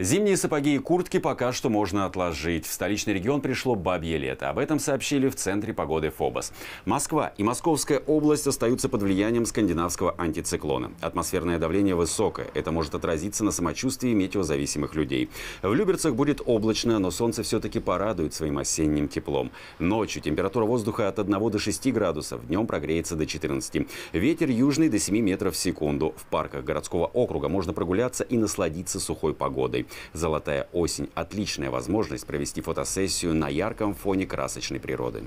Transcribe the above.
Зимние сапоги и куртки пока что можно отложить. В столичный регион пришло бабье лето. Об этом сообщили в Центре погоды ФОБОС. Москва и Московская область остаются под влиянием скандинавского антициклона. Атмосферное давление высокое. Это может отразиться на самочувствии метеозависимых людей. В Люберцах будет облачно, но солнце все-таки порадует своим осенним теплом. Ночью температура воздуха от 1 до 6 градусов. Днем прогреется до 14. Ветер южный до 7 метров в секунду. В парках городского округа можно прогуляться и насладиться сухой погодой. «Золотая осень» – отличная возможность провести фотосессию на ярком фоне красочной природы.